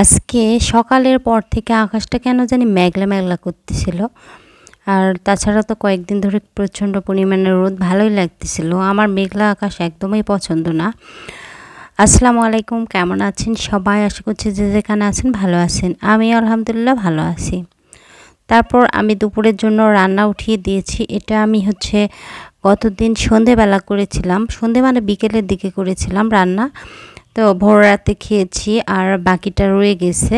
আজকে সকালের পর থেকে আকাশটা কেন জানি মেঘলা মেঘলা করতেছিল আর তাছাড়া তো কয়েকদিন ধরে প্রচণ্ড পরিমাণে রোদ ভালোই লাগতেছিল আমার মেঘলা আকাশ একদমই পছন্দ না আসসালামু আলাইকুম কেমন আছেন সবাই আশা করছি যে যেখানে আছেন ভালো আছেন আমি আলহামদুলিল্লাহ ভালো আছি তারপর আমি দুপুরের জন্য রান্না উঠিয়ে দিয়েছি এটা আমি হচ্ছে গতদিন সন্ধেবেলা করেছিলাম সন্ধে মানে বিকেলের দিকে করেছিলাম রান্না তো ভোর রাতে খেয়েছি আর বাকিটা রয়ে গেছে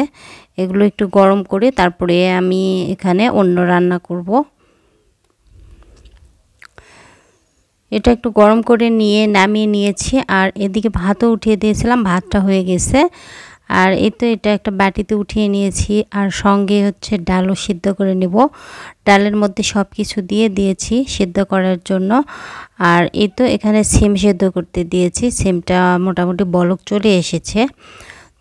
এগুলো একটু গরম করে তারপরে আমি এখানে অন্য রান্না করব এটা একটু গরম করে নিয়ে নামিয়ে নিয়েছি আর এদিকে ভাতও উঠিয়ে দিয়েছিলাম ভাতটা হয়ে গেছে আর এ তো এটা একটা বাটিতে উঠিয়ে নিয়েছি আর সঙ্গে হচ্ছে ডালও সিদ্ধ করে নেব ডালের মধ্যে সব কিছু দিয়ে দিয়েছি সিদ্ধ করার জন্য আর এ তো এখানে সিম সিদ্ধ করতে দিয়েছি সিমটা মোটামুটি বলক চলে এসেছে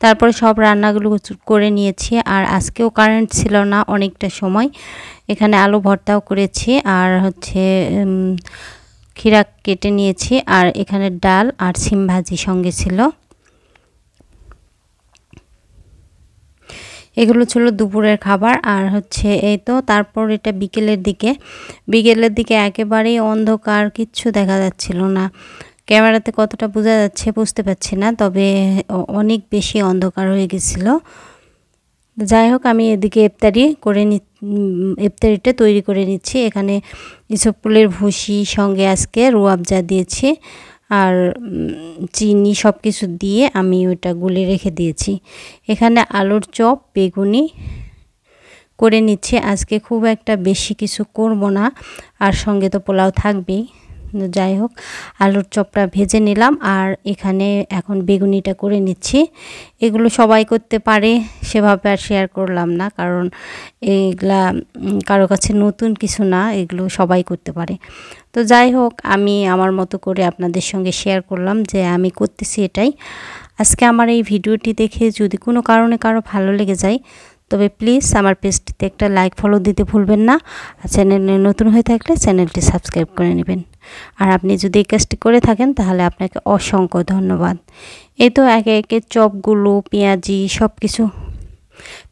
তারপরে সব রান্নাগুলো করে নিয়েছি আর আজকেও কারেন্ট ছিল না অনেকটা সময় এখানে আলু ভর্তাও করেছি আর হচ্ছে খিরা কেটে নিয়েছি আর এখানে ডাল আর সিম ভাজি সঙ্গে ছিল এগুলো ছিল দুপুরের খাবার আর হচ্ছে এই তো তারপর এটা বিকেলের দিকে বিকেলের দিকে একেবারেই অন্ধকার কিচ্ছু দেখা যাচ্ছিল না ক্যামেরাতে কতটা বোঝা যাচ্ছে বুঝতে পারছি না তবে অনেক বেশি অন্ধকার হয়ে গেছিলো যাই হোক আমি এদিকে ইফতারি করে নি ইফতারিটা তৈরি করে নিচ্ছি এখানে ইসবকুলের ভুসি সঙ্গে আজকে রুয়াবজা দিয়েছি আর চিনি সব কিছু দিয়ে আমি ওটা গুলে রেখে দিয়েছি এখানে আলুর চপ বেগুনি করে নিচ্ছে আজকে খুব একটা বেশি কিছু করব না আর সঙ্গে তো পোলাও থাকবেই যাই হোক আলুর চপটা ভেজে নিলাম আর এখানে এখন বেগুনিটা করে নিচ্ছি এগুলো সবাই করতে পারে সেভাবে আর শেয়ার করলাম না কারণ এগুলা কারো কাছে নতুন কিছু না এগুলো সবাই করতে পারে তো যাই হোক আমি আমার মতো করে আপনাদের সঙ্গে শেয়ার করলাম যে আমি করতেছি এটাই আজকে আমার এই ভিডিওটি দেখে যদি কোনো কারণে কারো ভালো লেগে যায় তবে প্লিজ আমার পেজটিতে একটা লাইক ফলো দিতে ভুলবেন না আর চ্যানেলে নতুন হয়ে থাকলে চ্যানেলটি সাবস্ক্রাইব করে নেবেন আর আপনি যদি এই কাজটি করে থাকেন তাহলে আপনাকে অসংখ্য ধন্যবাদ এই তো একে একে চপগুলো পেঁয়াজি সব কিছু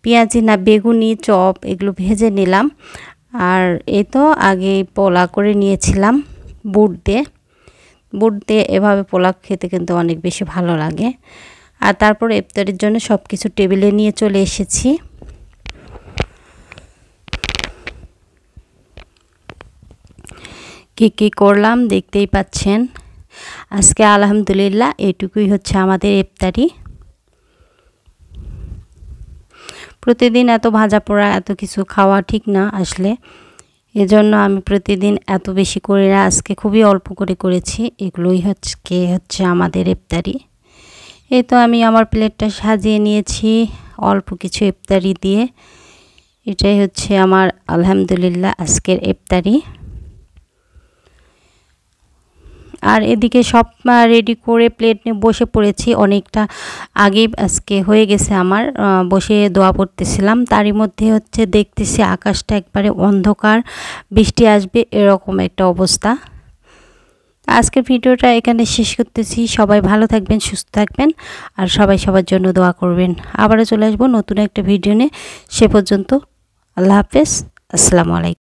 পেঁয়াজি না বেগুনি চপ এগুলো ভেজে নিলাম আর এ তো আগে পোলা করে নিয়েছিলাম বুট দিয়ে বুট দিয়ে এভাবে পোলা খেতে কিন্তু অনেক বেশি ভালো লাগে আর তারপর ইফতারের জন্য সব কিছু টেবিলে নিয়ে চলে এসেছি কি কি করলাম দেখতেই পাচ্ছেন আজকে আলহামদুলিল্লাহ এটুকুই হচ্ছে আমাদের ইফতারি প্রতিদিন এত ভাজা পোড়া এত কিছু খাওয়া ঠিক না আসলে এজন্য আমি প্রতিদিন এত বেশি করে না আজকে খুবই অল্প করে করেছি এগুলোই হচ্ছে হচ্ছে আমাদের ইফতারি এই তো আমি আমার প্লেটটা সাজিয়ে নিয়েছি অল্প কিছু ইফতারি দিয়ে এটাই হচ্ছে আমার আলহামদুলিল্লাহ আজকের ইফতারি আর এদিকে সব রেডি করে প্লেট নিয়ে বসে পড়েছি অনেকটা আগে আজকে হয়ে গেছে আমার বসে দোয়া পড়তেছিলাম তারই মধ্যে হচ্ছে দেখতেছি আকাশটা একবারে অন্ধকার বৃষ্টি আসবে এরকম একটা অবস্থা আজকের ভিডিওটা এখানে শেষ করতেছি সবাই ভালো থাকবেন সুস্থ থাকবেন আর সবাই সবার জন্য দোয়া করবেন আবারও চলে আসবো নতুন একটা ভিডিও নিয়ে সে পর্যন্ত আল্লাহ হাফেজ আসসালামু আলাইকুম